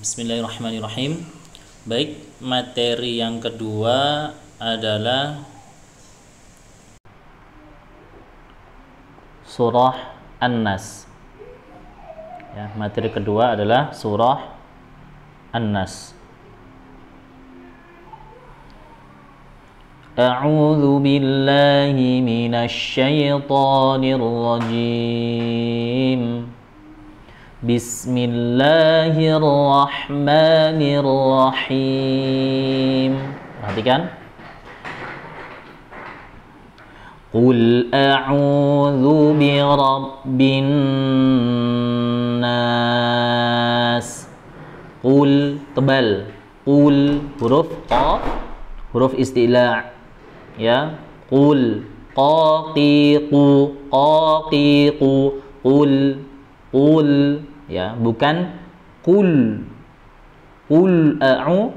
Bismillahirrahmanirrahim. Baik, materi yang kedua adalah surah An-Nas. Ya, materi kedua adalah surah An-Nas. أعوذ بالله من الشيطان الرجيم Bismillahirrahmanirrahim. Perhatikan. Qul a'udzu Rabbin nas. Qul tebal. Qul huruf qaf huruf istilah. ya. Qul qaqiqu qaqiqu qul qul ya bukan kul, kul, a'u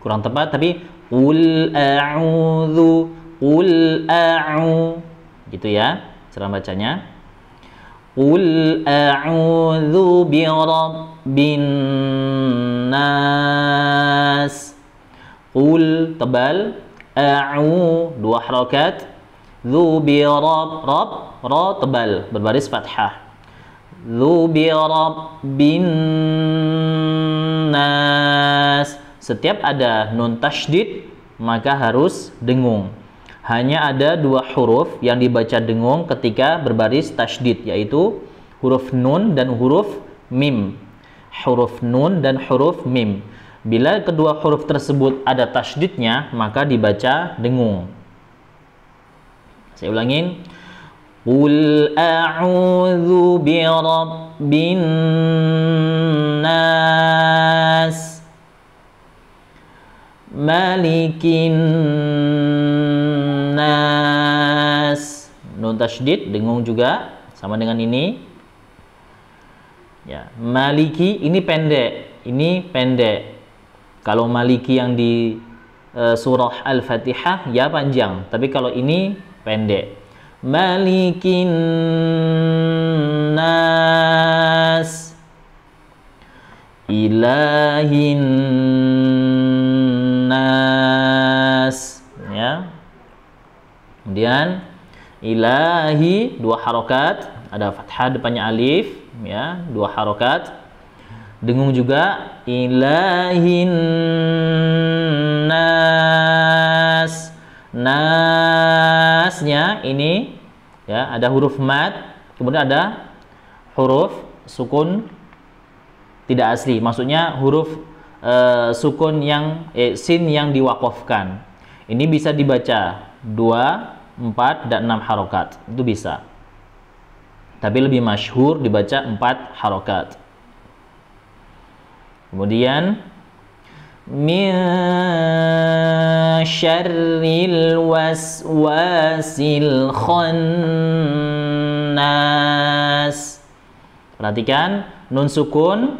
kurang tepat tapi kul, a'udhu kul, a'u gitu ya cara bacanya kul a'udhu bi rabbin nas kul, tebal a'u dua harokat dhu bi rab, rab, ra tebal berbaris fathah rabbin nas setiap ada nun tasydid maka harus dengung hanya ada dua huruf yang dibaca dengung ketika berbaris tasydid yaitu huruf nun dan huruf mim huruf nun dan huruf mim bila kedua huruf tersebut ada tasydidnya maka dibaca dengung saya ulangin قل أعوذ برب الناس ملك الناس nun dengung juga sama dengan ini ya maliki ini pendek ini pendek kalau maliki yang di uh, surah al-fatihah ya panjang tapi kalau ini pendek malikin nas ilahin nas ya kemudian ilahi dua harokat ada fathah depannya alif ya dua harokat dengung juga ilahin nas nasnya ini ya ada huruf mat kemudian ada huruf sukun tidak asli maksudnya huruf e, sukun yang eh, sin yang diwakofkan ini bisa dibaca dua empat dan enam harokat itu bisa tapi lebih masyhur dibaca empat harokat kemudian min syarril waswasil khannas perhatikan nun sukun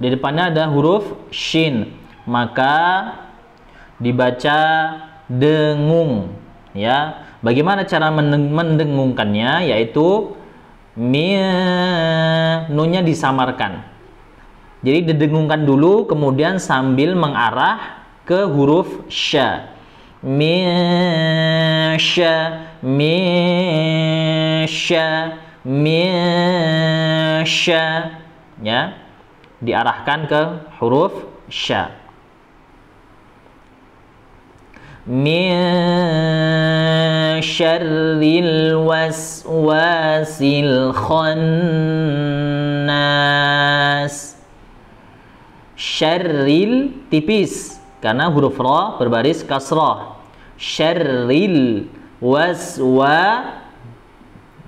di depannya ada huruf shin maka dibaca dengung ya bagaimana cara mendengungkannya yaitu mi nunnya disamarkan jadi didengungkan dulu kemudian sambil mengarah ke huruf sya. misha, misha, misha, Ya. Diarahkan ke huruf sya. misharil syarril waswasil khannas syarril tipis karena huruf ra berbaris kasrah syarril waswa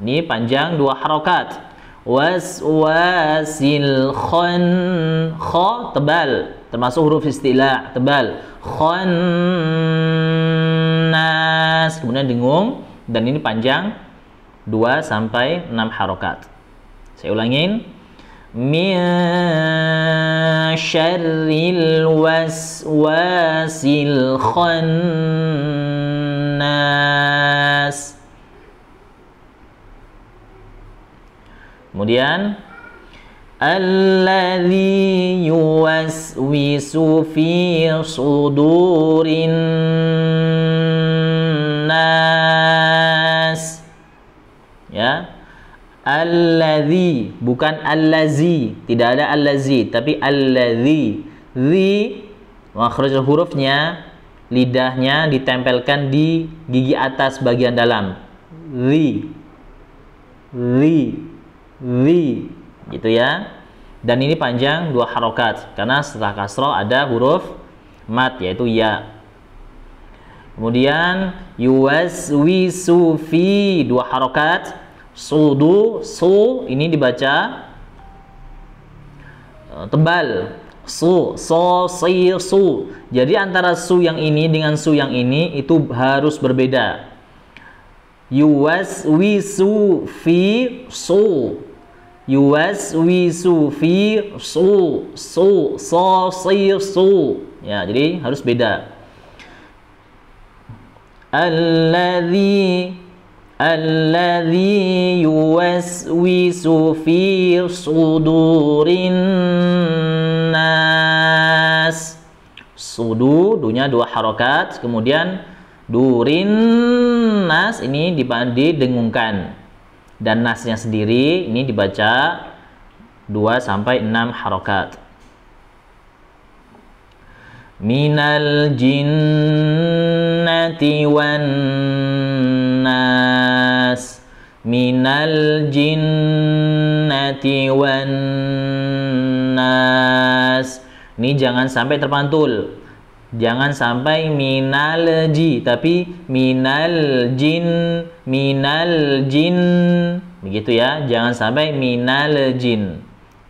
ini panjang dua harokat waswasil khon kho tebal termasuk huruf istilah tebal nas kemudian dengung dan ini panjang dua sampai enam harokat saya ulangin min شر الوسواس الخناس kemudian alladhi yuwaswisu fi sudurin Alladhi bukan allazi, tidak ada allazi, tapi alladhi. Zi makhraj hurufnya lidahnya ditempelkan di gigi atas bagian dalam. Zi. Zi. Zi. Gitu ya. Dan ini panjang dua harokat karena setelah kasro ada huruf mat yaitu ya. Kemudian yuwaswisu fi dua harokat Sudu, su ini dibaca e, tebal. Su, so, si, su. Jadi antara su yang ini dengan su yang ini itu harus berbeda. Yuwas wisu fi su. Yuwas wisu fi su. Su, so, si, su. Ya, jadi harus beda. Alladhi الذي يوسوس في صدور الناس sudu dunya dua harokat kemudian durin nas ini dengungkan dan nasnya sendiri ini dibaca 2 sampai 6 harokat minal jinn الجنة والناس من الجنة nas. Ini jangan sampai terpantul. Jangan sampai minal ji, tapi minal jin, minal jin. Begitu ya, jangan sampai minal jin.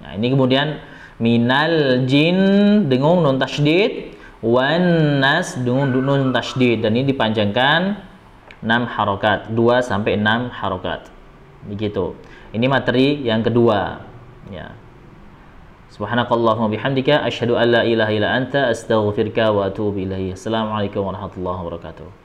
Nah, ini kemudian minal jin dengung non tasydid wan nas dengan nun tasdid dan ini dipanjangkan 6 harokat 2 sampai 6 harokat begitu ini materi yang kedua ya subhanakallahumma bihamdika asyhadu an la ilaha illa anta astaghfiruka wa atubu ilaihi assalamualaikum warahmatullahi wabarakatuh